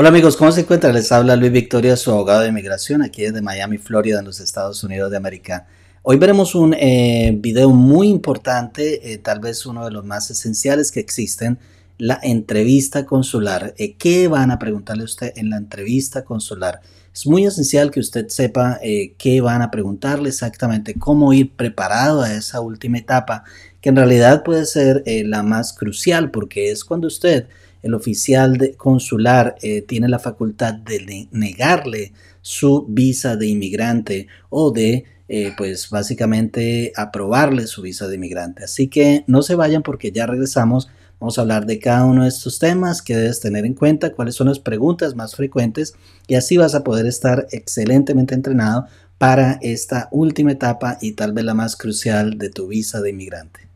Hola amigos, ¿cómo se encuentran? Les habla Luis Victoria, su abogado de inmigración, aquí desde Miami, Florida, en los Estados Unidos de América. Hoy veremos un eh, video muy importante, eh, tal vez uno de los más esenciales que existen, la entrevista consular. Eh, ¿Qué van a preguntarle a usted en la entrevista consular? Es muy esencial que usted sepa qué van a preguntarle exactamente, cómo ir preparado a esa última etapa, que en realidad puede ser la más crucial porque es cuando usted el oficial consular eh, tiene la facultad de negarle su visa de inmigrante o de, eh, pues básicamente, aprobarle su visa de inmigrante. Así que no se vayan porque ya regresamos. Vamos a hablar de cada uno de estos temas que debes tener en cuenta, cuáles son las preguntas más frecuentes y así vas a poder estar excelentemente entrenado para esta última etapa y tal vez la más crucial de tu visa de inmigrante.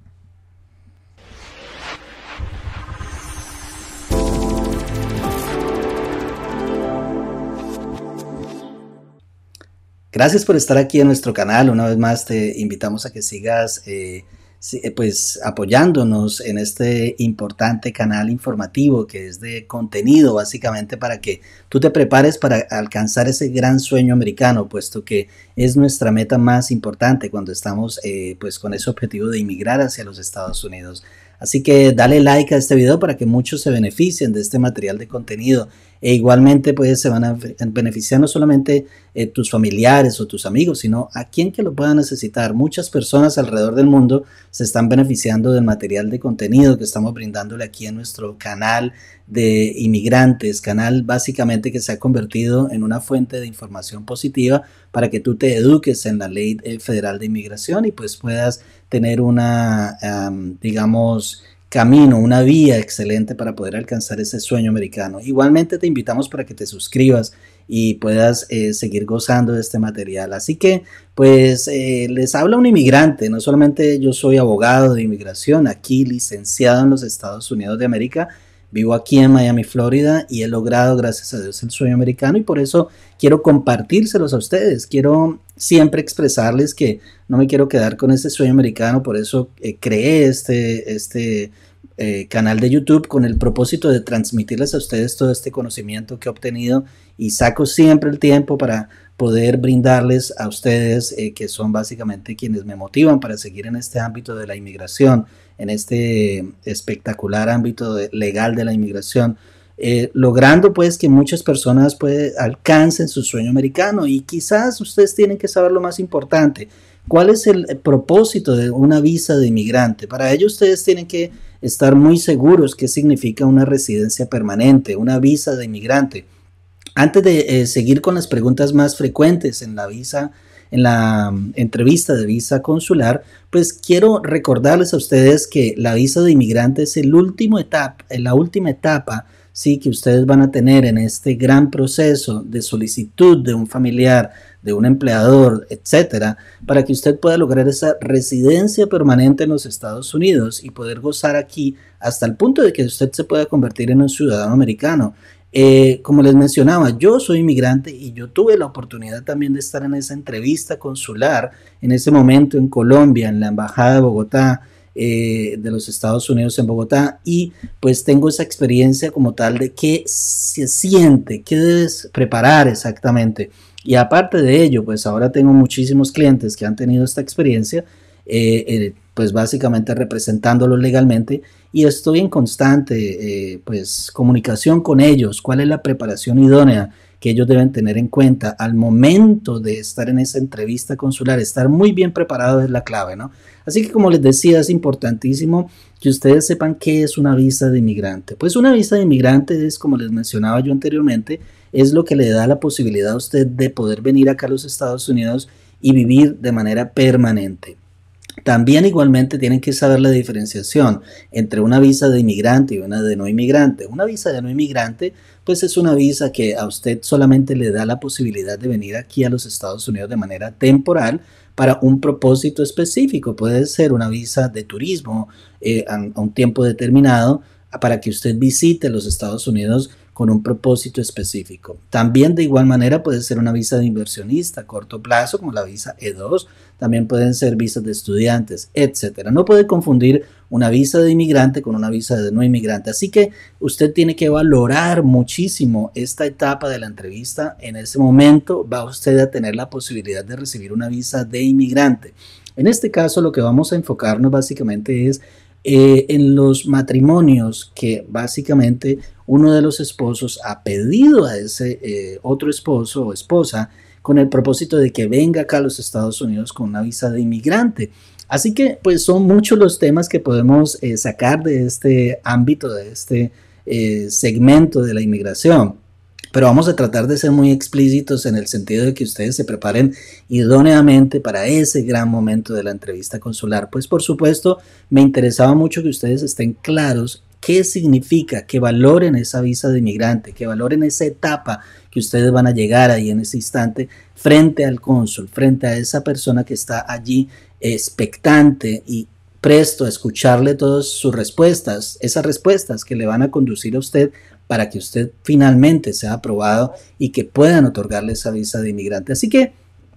Gracias por estar aquí en nuestro canal. Una vez más te invitamos a que sigas eh, eh, pues apoyándonos en este importante canal informativo que es de contenido básicamente para que tú te prepares para alcanzar ese gran sueño americano, puesto que es nuestra meta más importante cuando estamos eh, pues con ese objetivo de inmigrar hacia los Estados Unidos. Así que dale like a este video para que muchos se beneficien de este material de contenido e igualmente, pues se van a beneficiar no solamente eh, tus familiares o tus amigos, sino a quien que lo pueda necesitar. Muchas personas alrededor del mundo se están beneficiando del material de contenido que estamos brindándole aquí en nuestro canal de inmigrantes, canal básicamente que se ha convertido en una fuente de información positiva para que tú te eduques en la ley eh, federal de inmigración y pues puedas tener una, digamos, camino, una vía excelente para poder alcanzar ese sueño americano. Igualmente te invitamos para que te suscribas y puedas eh, seguir gozando de este material. Así que, pues, eh, les habla un inmigrante, no solamente yo soy abogado de inmigración, aquí licenciado en los Estados Unidos de América, Vivo aquí en Miami, Florida y he logrado, gracias a Dios, el sueño americano y por eso quiero compartírselos a ustedes. Quiero siempre expresarles que no me quiero quedar con este sueño americano, por eso eh, creé este, este eh, canal de YouTube con el propósito de transmitirles a ustedes todo este conocimiento que he obtenido y saco siempre el tiempo para poder brindarles a ustedes, eh, que son básicamente quienes me motivan para seguir en este ámbito de la inmigración, en este espectacular ámbito legal de la inmigración, eh, logrando pues que muchas personas pues, alcancen su sueño americano. Y quizás ustedes tienen que saber lo más importante, cuál es el propósito de una visa de inmigrante. Para ello ustedes tienen que estar muy seguros qué significa una residencia permanente, una visa de inmigrante antes de eh, seguir con las preguntas más frecuentes en la visa, en la mm, entrevista de visa consular, pues quiero recordarles a ustedes que la visa de inmigrante es el último etapa, eh, la última etapa sí que ustedes van a tener en este gran proceso de solicitud de un familiar, de un empleador, etcétera, para que usted pueda lograr esa residencia permanente en los Estados Unidos y poder gozar aquí hasta el punto de que usted se pueda convertir en un ciudadano americano. Eh, como les mencionaba, yo soy inmigrante y yo tuve la oportunidad también de estar en esa entrevista consular en ese momento en Colombia, en la Embajada de Bogotá, eh, de los Estados Unidos en Bogotá, y pues tengo esa experiencia como tal de qué se siente, qué debes preparar exactamente. Y aparte de ello, pues ahora tengo muchísimos clientes que han tenido esta experiencia eh, eh, pues básicamente representándolos legalmente y estoy en constante eh, pues comunicación con ellos, cuál es la preparación idónea que ellos deben tener en cuenta al momento de estar en esa entrevista consular, estar muy bien preparado es la clave, ¿no? Así que como les decía, es importantísimo que ustedes sepan qué es una visa de inmigrante. Pues una visa de inmigrante es, como les mencionaba yo anteriormente, es lo que le da la posibilidad a usted de poder venir acá a los Estados Unidos y vivir de manera permanente. También igualmente tienen que saber la diferenciación entre una visa de inmigrante y una de no inmigrante. Una visa de no inmigrante, pues es una visa que a usted solamente le da la posibilidad de venir aquí a los Estados Unidos de manera temporal para un propósito específico. Puede ser una visa de turismo eh, a un tiempo determinado para que usted visite los Estados Unidos con un propósito específico. También de igual manera puede ser una visa de inversionista a corto plazo, como la visa E2, también pueden ser visas de estudiantes, etc. No puede confundir una visa de inmigrante con una visa de no inmigrante. Así que usted tiene que valorar muchísimo esta etapa de la entrevista. En ese momento va usted a tener la posibilidad de recibir una visa de inmigrante. En este caso lo que vamos a enfocarnos básicamente es eh, en los matrimonios que básicamente uno de los esposos ha pedido a ese eh, otro esposo o esposa con el propósito de que venga acá a los Estados Unidos con una visa de inmigrante. Así que pues son muchos los temas que podemos eh, sacar de este ámbito, de este eh, segmento de la inmigración. Pero vamos a tratar de ser muy explícitos en el sentido de que ustedes se preparen idóneamente para ese gran momento de la entrevista consular. Pues por supuesto, me interesaba mucho que ustedes estén claros ¿Qué significa? Que valoren esa visa de inmigrante, que valoren esa etapa que ustedes van a llegar ahí en ese instante frente al cónsul, frente a esa persona que está allí expectante y presto a escucharle todas sus respuestas, esas respuestas que le van a conducir a usted para que usted finalmente sea aprobado y que puedan otorgarle esa visa de inmigrante. Así que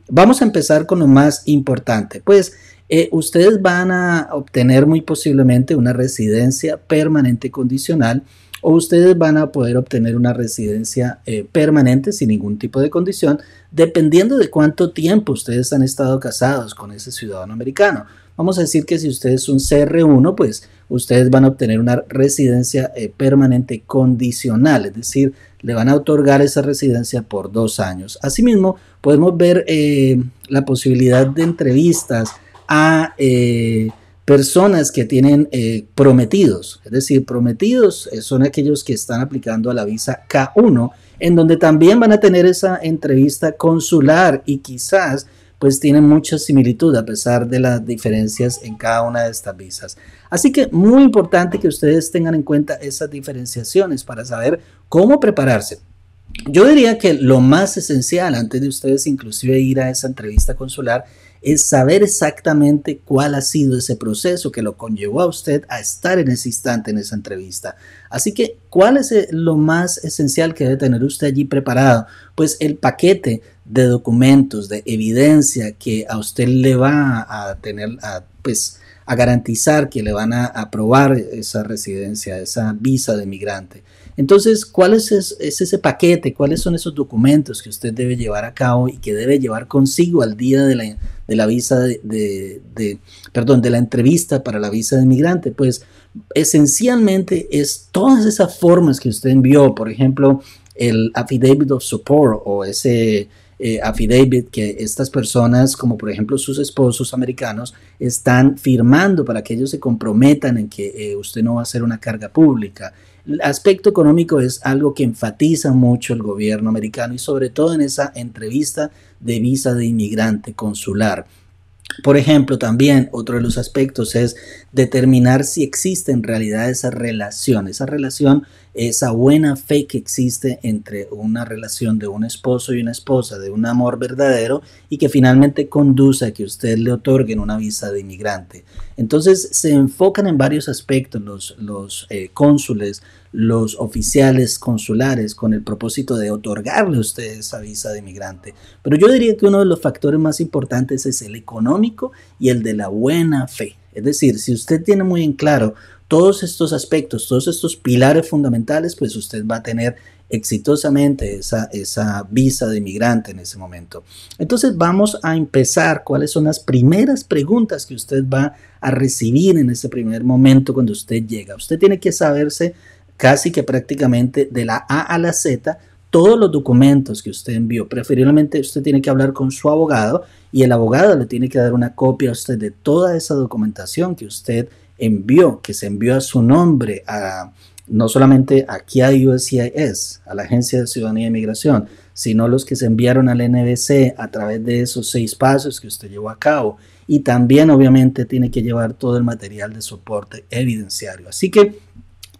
vamos a empezar con lo más importante, pues eh, ustedes van a obtener muy posiblemente una residencia permanente condicional o ustedes van a poder obtener una residencia eh, permanente sin ningún tipo de condición, dependiendo de cuánto tiempo ustedes han estado casados con ese ciudadano americano. Vamos a decir que si ustedes son CR1, pues ustedes van a obtener una residencia eh, permanente condicional, es decir, le van a otorgar esa residencia por dos años. Asimismo, podemos ver la posibilidad de entrevistas a eh, personas que tienen eh, prometidos, es decir, prometidos eh, son aquellos que están aplicando a la visa K1, en donde también van a tener esa entrevista consular y quizás pues tienen mucha similitud a pesar de las diferencias en cada una de estas visas. Así que muy importante que ustedes tengan en cuenta esas diferenciaciones para saber cómo prepararse. Yo diría que lo más esencial antes de ustedes inclusive ir a esa entrevista consular es saber exactamente cuál ha sido ese proceso que lo conllevó a usted a estar en ese instante, en esa entrevista. Así que, ¿cuál es eh, lo más esencial que debe tener usted allí preparado? Pues el paquete de documentos, de evidencia que a usted le va a tener, pues, a garantizar que le van a aprobar esa residencia, esa visa de migrante entonces, ¿cuál es, ese paquete? ¿Cuáles son esos documentos que usted debe llevar a cabo y que debe llevar consigo al día de la, visa de, perdón, de la entrevista para la visa de inmigrante? Pues esencialmente es todas esas formas que usted envió, por ejemplo, el affidavit of support o ese eh, affidavit que estas personas, como por ejemplo sus esposos americanos, están firmando para que ellos se comprometan en que eh, usted no va a ser una carga pública. El aspecto económico es algo que enfatiza mucho el gobierno americano y sobre todo en esa entrevista de visa de inmigrante consular. Por ejemplo, también otro de los aspectos es determinar si existe en realidad esa relación, esa relación, esa buena fe que existe entre una relación de un esposo y una esposa, de un amor verdadero y que finalmente conduce a que usted le otorguen una visa de inmigrante. Entonces se enfocan en varios aspectos los, eh, cónsules, los oficiales consulares con el propósito de otorgarle a usted esa visa de inmigrante. Pero yo diría que uno de los factores más importantes es el económico y el de la buena fe. Es decir, si usted tiene muy en claro todos estos aspectos, todos estos pilares fundamentales, pues usted va a tener exitosamente esa, visa de inmigrante en ese momento. Entonces vamos a empezar cuáles son las primeras preguntas que usted va a recibir en ese primer momento cuando usted llega. Usted tiene que saberse casi que prácticamente de la A a la Z todos los documentos que usted envió. Preferiblemente usted tiene que hablar con su abogado y el abogado le tiene que dar una copia a usted de toda esa documentación que usted envió, que se envió a su nombre, a, no solamente aquí a USCIS, a la Agencia de Ciudadanía y e Migración, sino los que se enviaron al NBC a través de esos seis pasos que usted llevó a cabo. Y también obviamente tiene que llevar todo el material de soporte evidenciario. Así que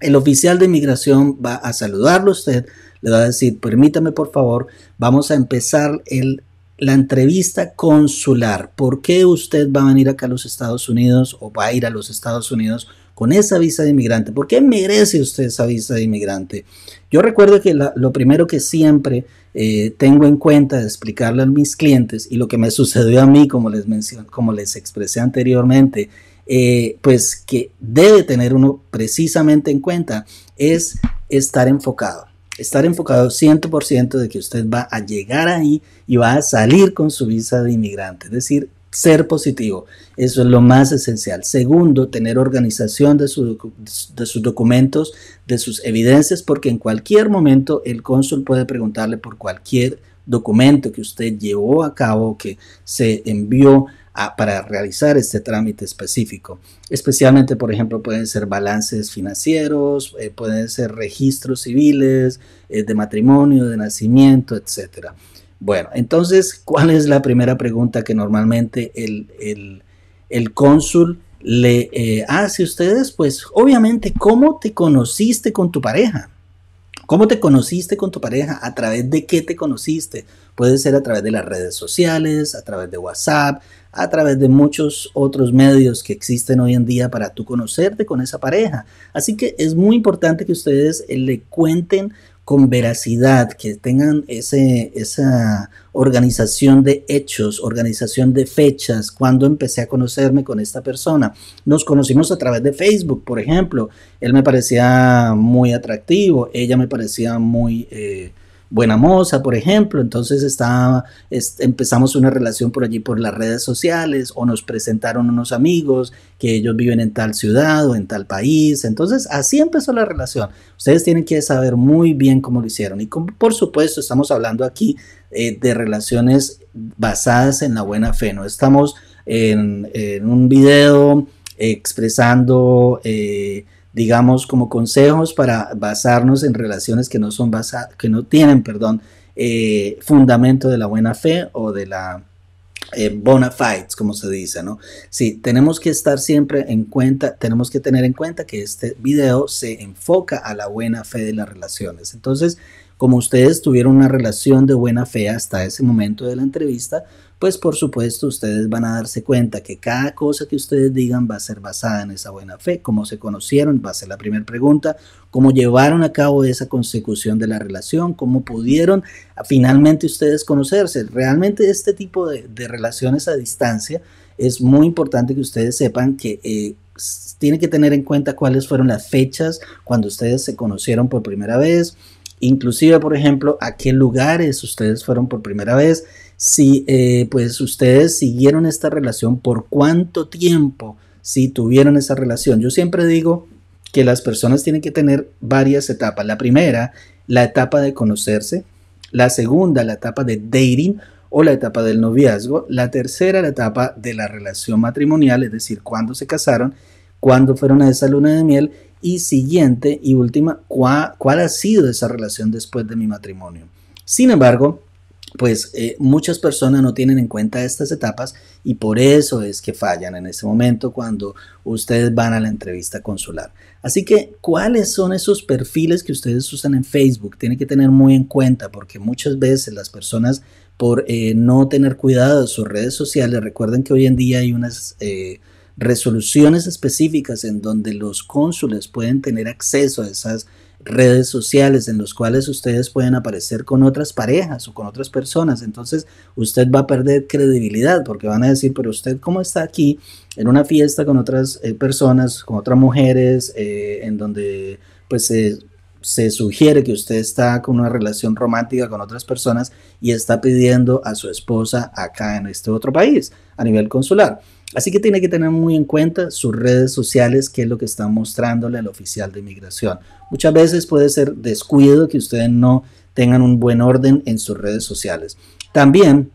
el oficial de inmigración va a saludarlo a usted, le va a decir, permítame por favor, vamos a empezar el, la entrevista consular. ¿Por qué usted va a venir acá a los Estados Unidos o va a ir a los Estados Unidos con esa visa de inmigrante? ¿Por qué merece usted esa visa de inmigrante? Yo recuerdo que lo primero que siempre eh, tengo en cuenta de explicarle a mis clientes y lo que me sucedió a mí, como les, como les expresé anteriormente, eh, pues que debe tener uno precisamente en cuenta es estar enfocado. Estar enfocado 100% de que usted va a llegar ahí y va a salir con su visa de inmigrante. Es decir, ser positivo. Eso es lo más esencial. Segundo, tener organización de, de, sus documentos, de sus evidencias, porque en cualquier momento el cónsul puede preguntarle por cualquier documento que usted llevó a cabo, que se envió para realizar este trámite específico. Especialmente, por ejemplo, pueden ser balances financieros, eh, pueden ser registros civiles, eh, de matrimonio, de nacimiento, etc. Bueno, entonces, ¿cuál es la primera pregunta que normalmente el, cónsul le eh, hace a ustedes? Pues obviamente, ¿cómo te conociste con tu pareja? ¿Cómo te conociste con tu pareja? ¿A través de qué te conociste? Puede ser a través de las redes sociales, a través de WhatsApp, a través de muchos otros medios que existen hoy en día para tú conocerte con esa pareja. Así que es muy importante que ustedes le cuenten con veracidad, que tengan ese, esa organización de hechos, organización de fechas, cuando empecé a conocerme con esta persona. Nos conocimos a través de Facebook, por ejemplo. Él me parecía muy atractivo, ella me parecía muy... Eh, buena moza, por ejemplo, entonces está, empezamos una relación por allí por las redes sociales o nos presentaron unos amigos que ellos viven en tal ciudad o en tal país, entonces así empezó la relación. Ustedes tienen que saber muy bien cómo lo hicieron y como por supuesto estamos hablando aquí eh, de relaciones basadas en la buena fe, no estamos en, un video eh, expresando... Eh, digamos, como consejos para basarnos en relaciones que no, son basadas que no tienen perdón, eh, fundamento de la buena fe o de la eh, bona fides, como se dice, ¿no? Sí, tenemos que estar siempre en cuenta, tenemos que tener en cuenta que este video se enfoca a la buena fe de las relaciones. Entonces, como ustedes tuvieron una relación de buena fe hasta ese momento de la entrevista, pues por supuesto ustedes van a darse cuenta que cada cosa que ustedes digan va a ser basada en esa buena fe, cómo se conocieron, va a ser la primera pregunta, cómo llevaron a cabo esa consecución de la relación, cómo pudieron ah, finalmente ustedes conocerse. Realmente este tipo de, relaciones a distancia es muy importante que ustedes sepan que... Eh, tienen que tener en cuenta cuáles fueron las fechas cuando ustedes se conocieron por primera vez, inclusive, por ejemplo, a qué lugares ustedes fueron por primera vez si eh, pues ustedes siguieron esta relación, por cuánto tiempo, si tuvieron esa relación. Yo siempre digo que las personas tienen que tener varias etapas. La primera, la etapa de conocerse. La segunda, la etapa de dating o la etapa del noviazgo. La tercera, la etapa de la relación matrimonial, es decir, cuándo se casaron, cuándo fueron a esa luna de miel. Y siguiente y última, cuál ha sido esa relación después de mi matrimonio. Sin embargo, pues eh, muchas personas no tienen en cuenta estas etapas y por eso es que fallan en ese momento cuando ustedes van a la entrevista consular. Así que, ¿cuáles son esos perfiles que ustedes usan en Facebook? Tienen que tener muy en cuenta porque muchas veces las personas por eh, no tener cuidado de sus redes sociales, recuerden que hoy en día hay unas... Eh, resoluciones específicas en donde los cónsules pueden tener acceso a esas redes sociales en los cuales ustedes pueden aparecer con otras parejas o con otras personas. Entonces usted va a perder credibilidad porque van a decir, pero usted cómo está aquí en una fiesta con otras eh, personas, con otras mujeres, eh, en donde pues se sugiere que usted está con una relación romántica con otras personas y está pidiendo a su esposa acá en este otro país a nivel consular. Así que tiene que tener muy en cuenta sus redes sociales, que es lo que está mostrándole al oficial de inmigración. Muchas veces puede ser descuido que ustedes no tengan un buen orden en sus redes sociales. También,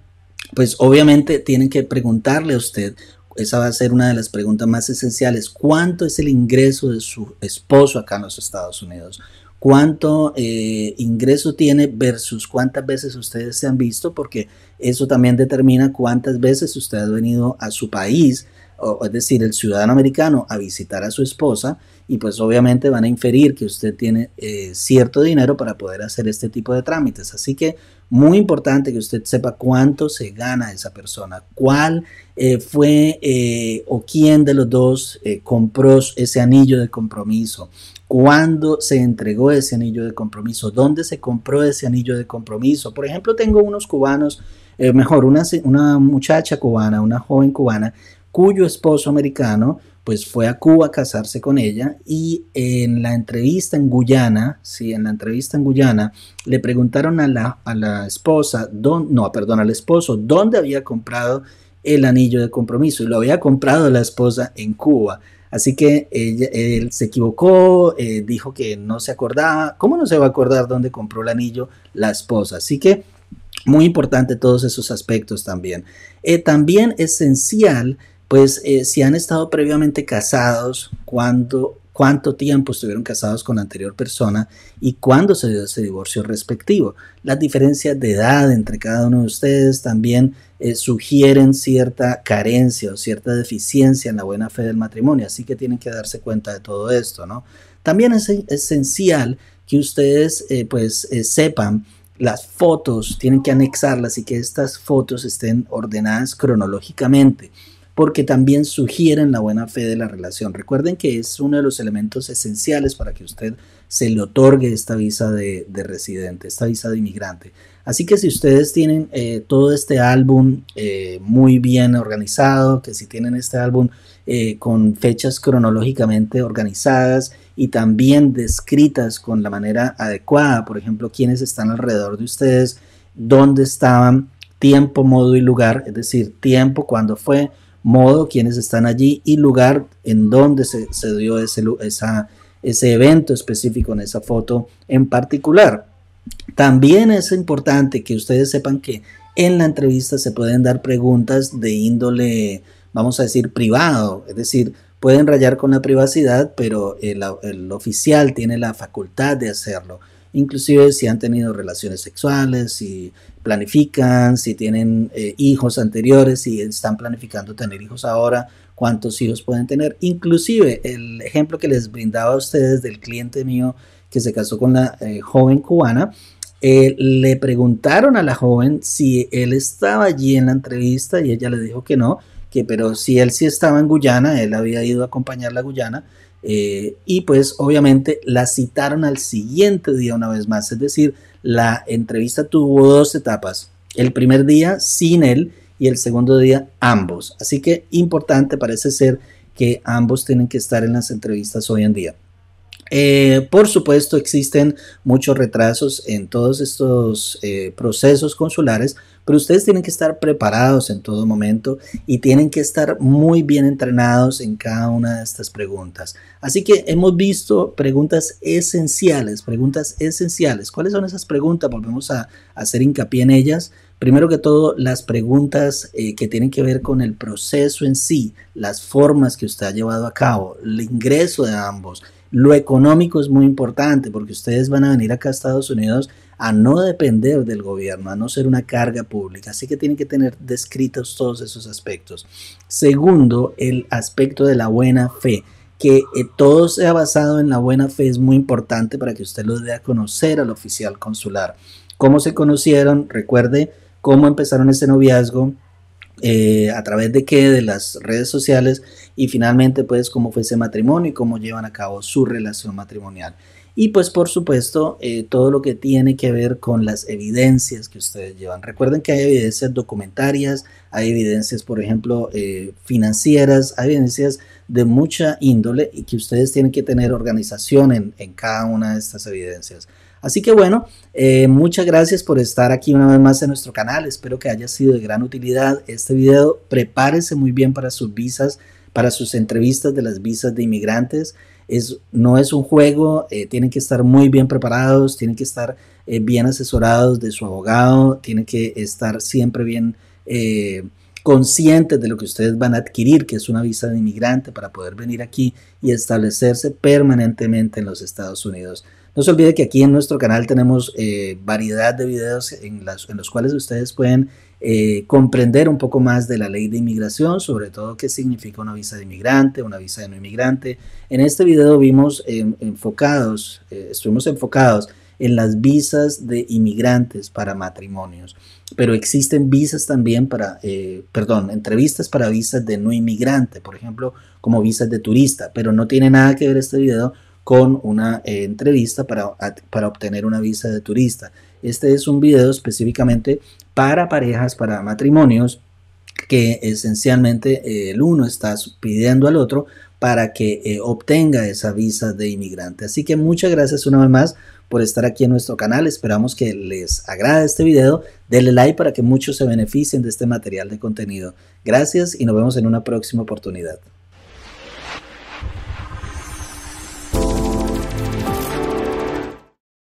pues obviamente tienen que preguntarle a usted, esa va a ser una de las preguntas más esenciales, ¿cuánto es el ingreso de su esposo acá en los Estados Unidos? cuánto eh, ingreso tiene versus cuántas veces ustedes se han visto, porque eso también determina cuántas veces usted ha venido a su país, o, es decir, el ciudadano americano a visitar a su esposa, y pues obviamente van a inferir que usted tiene eh, cierto dinero para poder hacer este tipo de trámites. Así que muy importante que usted sepa cuánto se gana esa persona, cuál eh, fue eh, o quién de los dos eh, compró ese anillo de compromiso, cuándo se entregó ese anillo de compromiso, dónde se compró ese anillo de compromiso. Por ejemplo, tengo unos cubanos, mejor, una, una muchacha cubana, una joven cubana, cuyo esposo americano pues fue a Cuba a casarse con ella y en la entrevista en Guyana, sí, en la entrevista en Guyana, le preguntaron a la, a la esposa, don, no, perdón, al esposo, dónde había comprado el anillo de compromiso y lo había comprado la esposa en Cuba. Así que él se equivocó, eh, dijo que no se acordaba. ¿Cómo no se va a acordar dónde compró el anillo la esposa? Así que muy importante todos esos aspectos también. Eh, también esencial pues eh, si han estado previamente casados, cuánto tiempo estuvieron casados con la anterior persona y cuándo se dio ese divorcio respectivo. Las diferencias de edad entre cada uno de ustedes también eh, sugieren cierta carencia o cierta deficiencia en la buena fe del matrimonio, así que tienen que darse cuenta de todo esto, ¿no? También es esencial que ustedes eh, pues sepan las fotos, tienen que anexarlas y que estas fotos estén ordenadas cronológicamente porque también sugieren la buena fe de la relación. Recuerden que es uno de los elementos esenciales para que usted se le otorgue esta visa de, residente, esta visa de inmigrante. Así que si ustedes tienen eh, todo este álbum eh, muy bien organizado, que si tienen este álbum eh, con fechas cronológicamente organizadas y también descritas con la manera adecuada, por ejemplo, quiénes están alrededor de ustedes, dónde estaban, tiempo, modo y lugar, es decir, tiempo, cuándo fue, modo, quienes están allí y lugar en donde se, dio ese, evento específico en esa foto en particular. También es importante que ustedes sepan que en la entrevista se pueden dar preguntas de índole, vamos a decir, privado, es decir, pueden rayar con la privacidad, pero el oficial tiene la facultad de hacerlo inclusive si han tenido relaciones sexuales, si planifican, si tienen eh, hijos anteriores, si están planificando tener hijos ahora, cuántos hijos pueden tener. Inclusive el ejemplo que les brindaba a ustedes del cliente mío que se casó con la eh, joven cubana, eh, le preguntaron a la joven si él estaba allí en la entrevista y ella le dijo que no, que pero si él sí estaba en Guyana, él había ido a acompañarla a Guyana eh, y pues obviamente la citaron al siguiente día una vez más, es decir, la entrevista tuvo dos etapas, el primer día sin él y el segundo día ambos. Así que importante parece ser que ambos tienen que estar en las entrevistas hoy en día. Eh, por supuesto, existen muchos retrasos en todos estos eh, procesos consulares, pero ustedes tienen que estar preparados en todo momento y tienen que estar muy bien entrenados en cada una de estas preguntas. Así que hemos visto preguntas esenciales, preguntas esenciales. ¿Cuáles son esas preguntas? Volvemos a, hacer hincapié en ellas. Primero que todo, las preguntas eh, que tienen que ver con el proceso en sí, las formas que usted ha llevado a cabo, el ingreso de ambos, lo económico es muy importante porque ustedes van a venir acá a Estados Unidos a no depender del gobierno, a no ser una carga pública. Así que tienen que tener descritos todos esos aspectos. Segundo, el aspecto de la buena fe que eh, todo sea basado en la buena fe es muy importante para que usted lo dé a conocer al oficial consular. ¿Cómo se conocieron? Recuerde cómo empezaron ese noviazgo, eh, a través de qué, de las redes sociales y finalmente pues cómo fue ese matrimonio y cómo llevan a cabo su relación matrimonial. Y pues por supuesto eh, todo lo que tiene que ver con las evidencias que ustedes llevan. Recuerden que hay evidencias documentarias, hay evidencias por ejemplo eh, financieras, hay evidencias de mucha índole y que ustedes tienen que tener organización en cada una de estas evidencias. Así que bueno, eh, muchas gracias por estar aquí una vez más en nuestro canal. Espero que haya sido de gran utilidad este video. Prepárese muy bien para sus visas, para sus entrevistas de las visas de inmigrantes. no es un juego, eh, tienen que estar muy bien preparados, tienen que estar eh, bien asesorados de su abogado, tienen que estar siempre bien conscientes de lo que ustedes van a adquirir, que es una visa de inmigrante para poder venir aquí y establecerse permanentemente en los Estados Unidos. No se olvide que aquí en nuestro canal tenemos eh, variedad de videos en, en los cuales ustedes pueden eh, comprender un poco más de la ley de inmigración, sobre todo qué significa una visa de inmigrante, una visa de no inmigrante. En este video vimos em, enfocados, eh, estuvimos enfocados en las visas de inmigrantes para matrimonios, pero existen visas también para, perdón, entrevistas para visas de no inmigrante, por ejemplo, como visas de turista, pero no tiene nada que ver este video con una eh, entrevista para, para obtener una visa de turista. Este es un video específicamente para parejas, para matrimonios, que esencialmente eh, el uno está pidiendo al otro para que eh, obtenga esa visa de inmigrante. Así que muchas gracias una vez más por estar aquí en nuestro canal. Esperamos que les agrade este video. Denle like para que muchos se beneficien de este material de contenido. Gracias y nos vemos en una próxima oportunidad.